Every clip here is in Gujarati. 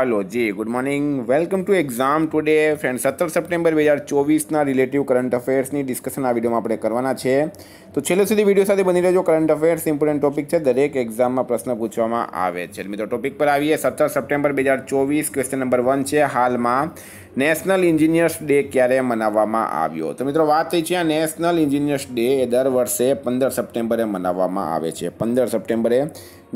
હલો જી good morning welcome to exam today friend સત્તર સપ્ટેમ્બર બે હજાર ચોવીસના રિલેટિવ કરંટ અફેર્સની ડિસ્કશન આ વિડીયોમાં આપણે કરવાના છે તો છેલ્લે સુધી વિડીયો સાથે બની રહેજો કરંટ અફેર્સ ઇમ્પોર્ટન્ટ ટોપિક છે દરેક એક્ઝામમાં પ્રશ્ન પૂછવામાં આવે છે મિત્રો ટોપિક પર આવીએ સત્તર સપ્ટેમ્બર બે હજાર ચોવીસ ક્વેશ્ચન નંબર વન છે હાલમાં નેશનલ ઇન્જિનિયર્સ ડે ક્યારે મનાવવામાં આવ્યો તો મિત્રો વાત થઈ છે આ નેશનલ એન્જિનિયર્સ ડે એ દર વર્ષે પંદર સપ્ટેમ્બરે મનાવવામાં આવે છે પંદર સપ્ટેમ્બરે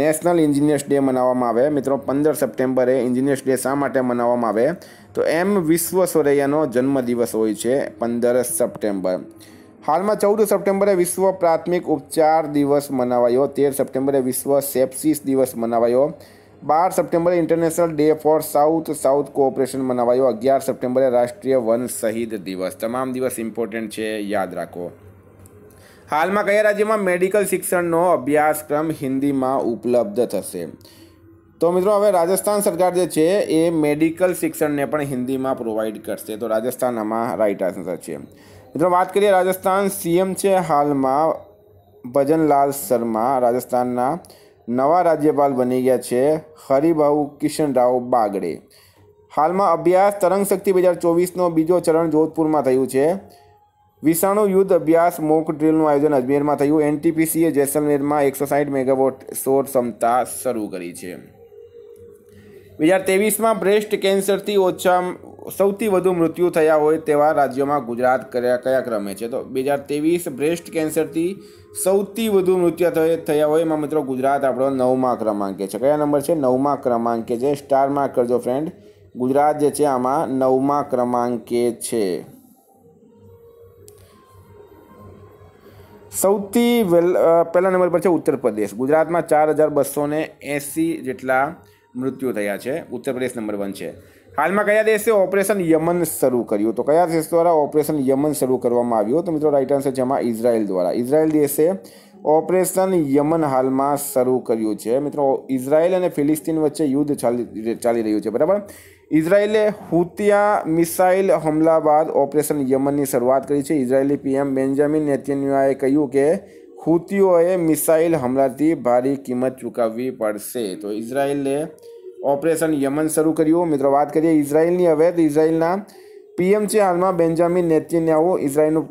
નેશનલ એન્જિનિયર્સ ડે મનાવવામાં આવે મિત્રો પંદર સપ્ટેમ્બરે એન્જિનિયર્સ ડે શા માટે મનાવવામાં આવે તો એમ વિશ્વ સોરૈયાનો જન્મદિવસ હોય છે પંદર સપ્ટેમ્બર હાલમાં ચૌદ સપ્ટેમ્બરે વિશ્વ પ્રાથમિક ઉપચાર દિવસ મનાવાયો તેર સપ્ટેમ્બરે વિશ્વ સેપ્સિસ દિવસ મનાવાયો બાર સપ્ટેમ્બરે international day for south south cooperation મનાવાયો અગિયાર સપ્ટેમ્બરે રાષ્ટ્રીય વન શહીદ દિવસ તમામ દિવસ ઇમ્પોર્ટન્ટ છે યાદ રાખો હાલમાં કયા રાજ્યમાં મેડિકલ શિક્ષણનો અભ્યાસક્રમ હિન્દીમાં ઉપલબ્ધ થશે તો મિત્રો હવે રાજસ્થાન સરકાર જે છે એ મેડિકલ શિક્ષણને પણ હિન્દીમાં પ્રોવાઈડ કરશે તો રાજસ્થાન આમાં રાઈટ આન્સર છે મિત્રો વાત કરીએ રાજસ્થાન સીએમ છે હાલમાં ભજનલાલ શર્મા રાજસ્થાનના નવા રાજ્યપાલ બની ગયા છે હરિભાઉ કિશનરાવ બાગડે હાલમાં અભ્યાસ તરંગ શક્તિ બે હજાર ચોવીસનો બીજો ચરણ જોધપુરમાં થયું છે વિષાણુ યુદ્ધ અભ્યાસ મોક ડ્રીલનું આયોજન અજમેરમાં થયું એનટીપીસીએ જેસલમેરમાં એકસો સાઠ મેગાવોટ સૌર ક્ષમતા શરૂ કરી છે બે હજાર ત્રેવીસમાં બ્રેસ્ટ કેન્સરથી ઓછા સૌથી વધુ મૃત્યુ થયા હોય તેવા રાજ્યોમાં ગુજરાત કયા કયા ક્રમે છે તો બે હજાર ત્રેવીસ બ્રેસ્ટ કેન્સરથી સૌથી વધુ મૃત્યુ થયા હોય એમાં મિત્રો ગુજરાત આપણો નવમા ક્રમાંકે છે કયા નંબર છે નવમા ક્રમાંકે છે સ્ટાર માર્ક કરજો ફ્રેન્ડ ગુજરાત જે છે આમાં નવમા ક્રમાંકે છે સૌથી પહેલા નંબર પર છે ઉત્તર પ્રદેશ ગુજરાતમાં ચાર હજાર બસો એંસી જેટલા મૃત્યુ થયા છે ઉત્તર પ્રદેશ નંબર વન છે હાલમાં કયા દેશે ઓપરેશન યમન શરૂ કર્યું તો કયા દેશ દ્વારા ઓપરેશન યમન શરૂ કરવામાં આવ્યું તો મિત્રો રાઈટ આન્સર છે એમાં ઇઝરાયલ દ્વારા ઇઝરાયલ દેશે ઓપરેશન યમન હાલમાં શરૂ કર્યું છે મિત્રો ઇઝરાયલ અને ફિલિસ્તીન વચ્ચે યુદ્ધ ચાલી ચાલી રહ્યું છે બરાબર ઇઝરાયેલે હુતિયા મિસાઇલ હુમલા બાદ ઓપરેશન યમનની શરૂઆત કરી છે ઇઝરાયેલી પીએમ બેન્જામિન નેતન્યાએ કહ્યું કે હુતીઓએ મિસાઇલ હુમલાથી ભારી કિંમત ચૂકવવી પડશે તો ઇઝરાયેલે ઓપરેશન યમન શરૂ કર્યું મિત્રો વાત કરીએ ઇઝરાયલની હવે તો ઇઝરાયલના પીએમ છે હાલમાં બેન્જામિન નેતન્યાહુ ઇઝરાયલનું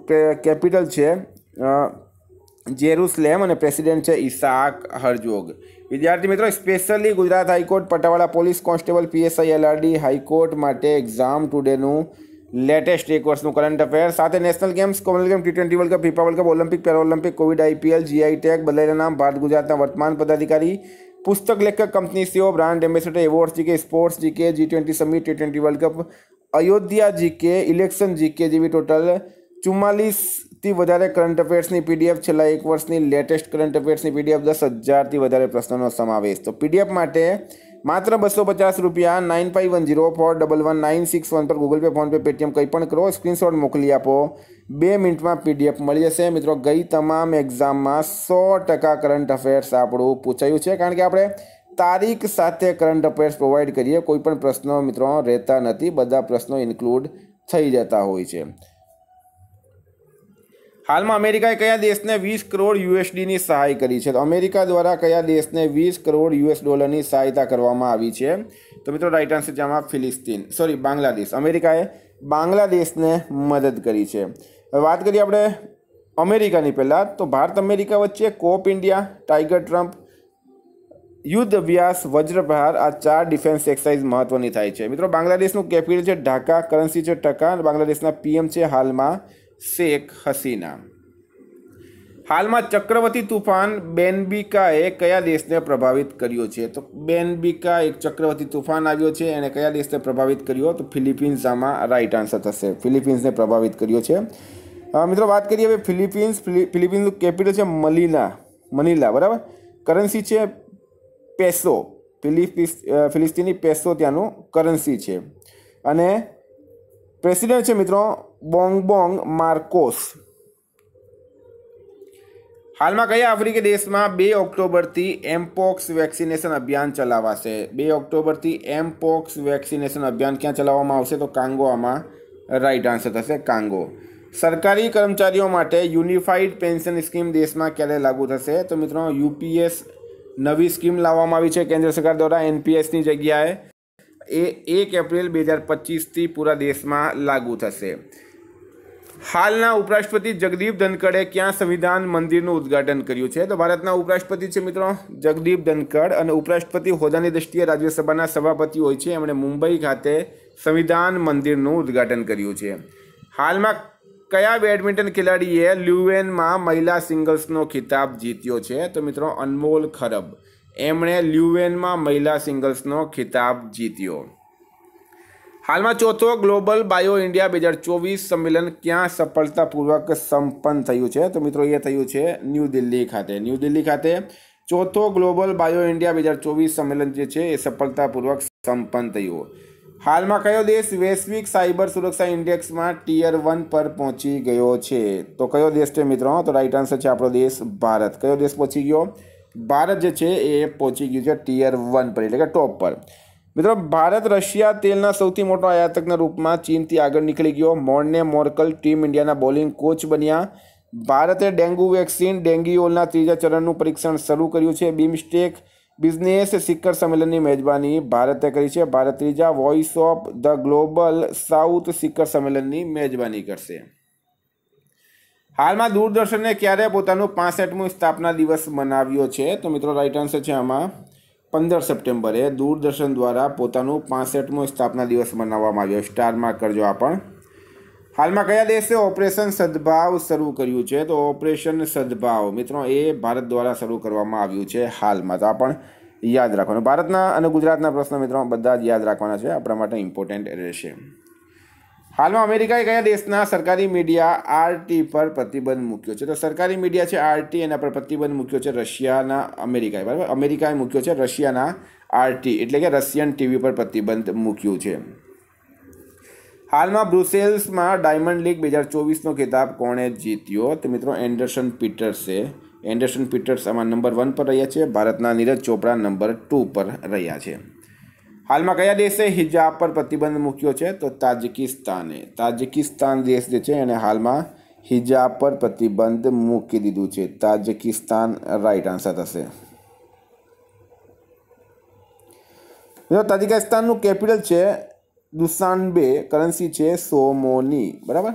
કેપિટલ છે જેરુસલેમ અને પ્રેસિડેન્ટ છે ઇસાક હરજોગ વિદ્યાર્થી મિત્રો સ્પેશિયલી ગુજરાત હાઈકોર્ટ પટાવાળા police constable PSI LRD high court માટે એક્ઝામ ટુડેનું લેટેસ્ટ એક વર્ષનું કરંટ અફેર સાથે national games Commonwealth game T twenty World Cup FIFA World Cup Olympic para Olympic Covid IPL GI tech બદલાયેલા નામ ભારત ગુજરાતના વર્તમાન પદાધિકારી पुस्तक लेखक company CEO brand ambassador awards GK sports GK G twenty summit T twenty World Cup Ayodhya GK election GK જેવી ટોટલ ચુમ્માલીસથી વધારે કરંટ અફેર્સની પીડીએફ છેલ્લા એક વર્ષની લેટેસ્ટ કરંટ અફેર્સની પીડીએફ દસ હજારથી વધારે પ્રશ્નોનો સમાવેશ તો પીડીએફ માટે માત્ર બસો પચાસ રૂપિયા nine five one zero four double one nine six one પર ગૂગલ પે ફોનપે પેટીએમ કંઈ પણ કરો સ્ક્રીનશોટ મોકલી આપો બે મિનિટમાં પીડીએફ મળી જશે મિત્રો ગઈ તમામ એક્ઝામમાં સો ટકા કરંટ અફેર્સ આપણું પૂછાયું છે કારણ કે આપણે તારીખ સાથે કરંટ અફેર્સ પ્રોવાઈડ કરીએ કોઈ પણ પ્રશ્નો મિત્રો રહેતા નથી બધા પ્રશ્નો ઇન્ક્લુડ થઈ જતા હોય છે હાલમાં અમેરિકાએ કયા દેશને વીસ કરોડ યુએસડીની સહાય કરી છે તો અમેરિકા દ્વારા કયા દેશને વીસ કરોડ યુએસ ડોલરની સહાયતા કરવામાં આવી છે તો મિત્રો રાઇટ આન્સર જેમાં ફિલિસ્તીન સોરી બાંગ્લાદેશ અમેરિકાએ બાંગ્લાદેશને મદદ કરી છે હવે વાત કરીએ આપણે અમેરિકાની પહેલાં તો ભારત અમેરિકા વચ્ચે કોપ ઇન્ડિયા ટાઈગર ટ્રમ્પ યુદ્ધ અભ્યાસ વજ્રભાર આ ચાર ડિફેન્સ એક્સાઇઝ મહત્ત્વની થાય છે મિત્રો બાંગ્લાદેશનું કેપિટલ છે ઢાકા કરન્સી છે ટકા અને બાંગ્લાદેશના પીએમ છે હાલમાં શેખ હસીના હાલમાં ચક્રવર્તી તુફાન બેનબિકાએ કયા દેશને પ્રભાવિત કર્યો છે તો બેનબિકા એક ચક્રવર્તી તુફાન આવ્યો છે એણે કયા દેશને પ્રભાવિત કર્યો તો ફિલિપિન્સ આમાં રાઇટ આન્સર થશે ફિલિપિન્સને પ્રભાવિત કર્યો છે મિત્રો વાત કરીએ હવે ફિલિપિન્સ ફિલિપિન્સનું કેપિટલ છે મલિના મનીલા બરાબર કરન્સી છે પેસો ફિલિપિસ ફિલિસ્તીની પેસો ત્યાંનું કરન્સી છે અને પ્રેસિડેન્ટ છે મિત્રો બોંગબોંગ માર્કોસ હાલમાં કયા આફ્રિકી દેશમાં બે ઓક્ટોબરથી એમપોક્સ વેક્સિનેશન અભિયાન ચલાવાશે બે ઓક્ટોબરથી એમપોક્સ વેક્સિનેશન અભિયાન ક્યાં ચલાવવામાં આવશે તો કાંગોમાં રાઈટ આન્સર થશે કાંગો સરકારી કર્મચારીઓ માટે યુનિફાઈડ પેન્શન સ્કીમ દેશમાં ક્યારે લાગુ થશે તો મિત્રો યુપીએસ નવી સ્કીમ લાવવામાં આવી છે કેન્દ્ર સરકાર દ્વારા એનપીએસની જગ્યાએ એ એક એપ્રિલ બે હજાર પચીસથી પૂરા દેશમાં લાગુ થશે હાલના ઉપરાષ્ટ્રપતિ જગદીપ ધનકડે ક્યાં સંવિધાન મંદિરનું ઉદ્ઘાટન કર્યું છે તો ભારતના ઉપરાષ્ટ્રપતિ છે મિત્રો જગદીપ ધનકડ અને ઉપરાષ્ટ્રપતિ હોદ્દાની દ્રષ્ટિએ રાજ્યસભાના સભાપતિ હોય છે એમણે મુંબઈ ખાતે સંવિધાન મંદિરનું ઉદ્ઘાટન કર્યું છે હાલમાં કયા બેડમિન્ટન ખેલાડીએ લ્યુએનમાં મહિલા સિંગલ્સનો ખિતાબ જીત્યો છે તો મિત્રો અનમોલ ખરબ એમણે લ્યુએનમાં મહિલા સિંગલ્સનો ખિતાબ જીત્યો हाल में चौथो ग्लोबल बायो इंडिया बजार चौबीस सम्मेलन क्या सफलतापूर्वक संपन्न थे तो मित्रों थे न्यू दिल्ली खाते न्यू दिल्ली खाते चौथो ग्लोबल बायो इंडिया बजार चौबीस सम्मेलन है सफलतापूर्वक संपन्न थू हाल में क्यों देश वैश्विक साइबर सुरक्षा इंडेक्स में टीयर वन पर पहुंची गयो तो क्यों देश है मित्रों तो राइट आंसर है आप देश भारत क्यों देश पहुंची गो भारत जो है ये पहुंची गयु टीयर वन पर एट टॉप पर મિત્રો ભારત રશિયા તેલના સૌથી મોટો આયાતકના રૂપમાં ચીનથી આગળ નીકળી ગયો મોર્ને મોર્કલ ટીમ ઇન્ડિયાના બોલિંગ કોચ બન્યા ભારતે ડેન્ગ્યુ વેક્સિન ડેન્ગ્યુઓલના ત્રીજા ચરણનું પરીક્ષણ શરૂ કર્યું છે બીમસ્ટેક બિઝનેસ શિખર સંમેલનની મેજબાની ભારતે કરી છે ભારત ત્રીજા voice of the global south શિખર સંમેલનની મેજબાની કરશે હાલમાં દૂરદર્શને ક્યારે પોતાનું પાસઠમું સ્થાપના દિવસ મનાવ્યો છે તો મિત્રો રાઈટ આન્સર છે આમાં પંદર સપ્ટેમ્બરે દૂરદર્શન દ્વારા પોતાનું પાસઠમો સ્થાપના દિવસ મનાવવામાં આવ્યો સ્ટારમાં કરજો આ પણ હાલમાં કયા દેશે ઓપરેશન સદભાવ શરૂ કર્યું છે તો ઓપરેશન સદભાવ મિત્રો એ ભારત દ્વારા શરૂ કરવામાં આવ્યું છે હાલમાં તો આ પણ યાદ રાખવાનું ભારતના અને ગુજરાતના પ્રશ્નો મિત્રો બધા જ યાદ રાખવાના છે આપણા માટે ઇમ્પોર્ટન્ટ રહેશે હાલમાં અમેરિકાએ કયા દેશના સરકારી મીડિયા આરટી પર પ્રતિબંધ મૂક્યો છે તો સરકારી મીડિયા છે આરટી એના પર પ્રતિબંધ મૂક્યો છે રશિયાના અમેરિકાએ બરાબર અમેરિકાએ મૂક્યો છે રશિયાના આરટી એટલે કે રશિયન ટીવી પર પ્રતિબંધ મૂક્યું છે હાલમાં બ્રુસેલ્સમાં ડાયમંડ લીગ બે હજાર ચોવીસનો ખિતાબ કોણે જીત્યો તો મિત્રો એન્ડરસન પીટર્સે એન્ડરસન પીટર્સ આમાં નંબર વન પર રહ્યા છે ભારતના નીરજ ચોપડા નંબર ટુ પર રહ્યા છે હાલમાં કયા દેશે હિજાબ પર પ્રતિબંધ મૂક્યો છે તો તાજિકિસ્તાને તાજિકિસ્તાન દેશ જે છે એણે હાલમાં હિજાબ પર પ્રતિબંધ મૂકી દીધું છે તાજિકિસ્તાન રાઈટ આન્સર થશે તાજિકિસ્તાનનું કેપિટલ છે દુસાન બે કરન્સી છે સોમોની બરાબર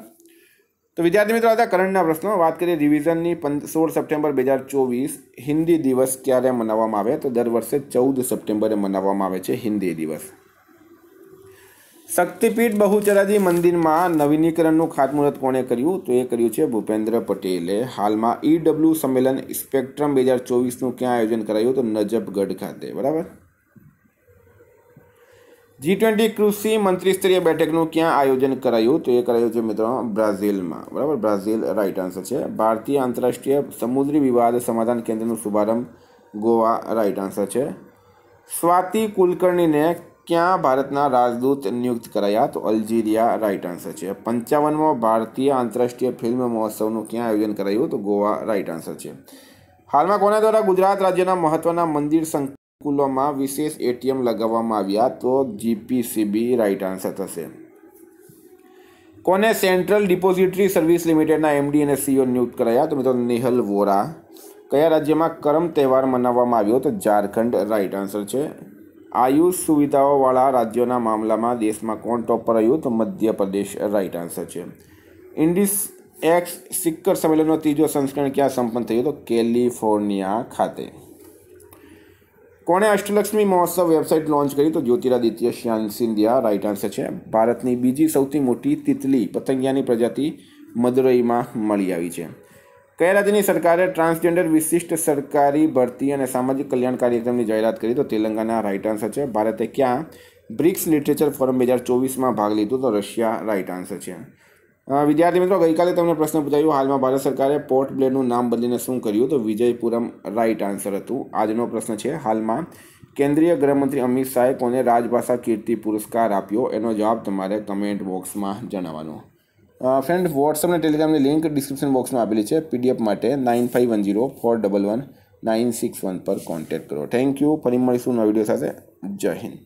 તો વિદ્યાર્થી મિત્રો હતા કરંટના પ્રશ્નો વાત કરીએ રિવિઝનની સોળ સપ્ટેમ્બર બે હજાર ચોવીસ હિન્દી દિવસ ક્યારે મનાવવામાં આવે તો દર વર્ષે ચૌદ સપ્ટેમ્બરે મનાવવામાં આવે છે હિન્દી દિવસ શક્તિપીઠ બહુચરાજી મંદિરમાં નવીનીકરણનું ખાતમુહૂર્ત કોણે કર્યું તો એ કર્યું છે ભૂપેન્દ્ર પટેલે હાલમાં ઈડબ્લ્યુ સંમેલન સ્પેક્ટ્રમ બે હજાર ચોવીસનું ક્યાં આયોજન કરાયું તો નજફગઢ ખાતે બરાબર જી ટ્વેન્ટી કૃષિ મંત્રીસ્તરીય બેઠકનું ક્યાં આયોજન કરાયું તો એ કરાયું છે મિત્રો બ્રાઝિલમાં બરાબર બ્રાઝિલ રાઇટ આન્સર છે ભારતીય આંતરરાષ્ટ્રીય સમુદ્રી વિવાદ સમાધાન કેન્દ્રનો શુભારંભ ગોવા રાઇટ આન્સર છે સ્વાતિ કુલકર્ણીને ક્યાં ભારતના રાજદૂત નિયુક્ત કરાયા તો અલ્જીરિયા રાઇટ આન્સર છે પંચાવનમો ભારતીય આંતરરાષ્ટ્રીય ફિલ્મ મહોત્સવનું ક્યાં આયોજન કરાયું તો ગોવા રાઇટ આન્સર છે હાલમાં કોના દ્વારા ગુજરાત રાજ્યના મહત્વના મંદિર સંક સ્કૂલોમાં વિશેષ એટીએમ લગાવવામાં આવ્યા તો જીપીસીબી રાઇટ આન્સર થશે કોને સેન્ટ્રલ ડિપોઝિટરી સર્વિસ લિમિટેડના એમડી અને સીઓ નિયુક્ત કરાયા તો મિત્રો નિહલ વોરા કયા રાજ્યમાં કરમ તહેવાર મનાવવામાં આવ્યો તો ઝારખંડ રાઇટ આન્સર છે આયુષ સુવિધાઓવાળા રાજ્યોના મામલામાં દેશમાં કોણ ટોપ પર આવ્યું તો મધ્યપ્રદેશ રાઇટ આન્સર છે ઇન્ડિસ એક્સ સિક્કર સંમેલનનો ત્રીજો સંસ્કરણ ક્યાં સંપન્ન થયું તો કેલિફોર્નિયા ખાતે કોણે અષ્ટલક્ષ્મી મહોત્સવ વેબસાઇટ લોન્ચ કરી તો જ્યોતિરાદિત્ય શ્યાન સિંધિયા રાઇટ આન્સર છે ભારતની બીજી સૌથી મોટી તિતલી પતંગિયાની પ્રજાતિ મદુરઈમાં મળી આવી છે કયા રાજ્યની સરકારે ટ્રાન્સજેન્ડર વિશિષ્ટ સરકારી ભરતી અને સામાજિક કલ્યાણ કાર્યક્રમની જાહેરાત કરી તો તેલંગાના રાઇટ આન્સર છે ભારતે ક્યાં બ્રિક્સ લિટરેચર ફોરમ બે હજાર ચોવીસમાં ભાગ લીધો તો રશિયા રાઇટ આન્સર છે વિદ્યાર્થી મિત્રો ગઈકાલે તમને પ્રશ્ન પૂછાયો હાલમાં ભારત સરકારે પોર્ટ બ્લેરનું નામ બદલીને શું કર્યું તો વિજયપુરમ રાઇટ આન્સર હતું આજનો પ્રશ્ન છે હાલમાં કેન્દ્રીય ગૃહમંત્રી અમિત શાહે કોને રાજભાષા કીર્તિ પુરસ્કાર આપ્યો એનો જવાબ તમારે કમેન્ટ બોક્સમાં જણાવવાનો ફ્રેન્ડ વોટ્સઅપ અને ટેલિગ્રામની લિંક ડિસ્ક્રિપ્શન બોક્સમાં આપેલી છે પીડીએફ માટે nine five one zero four double one nine six one પર કોન્ટેક્ટ કરો થેન્ક યુ ફરી મળીશું નવા વિડીયો સાથે જય હિન્દ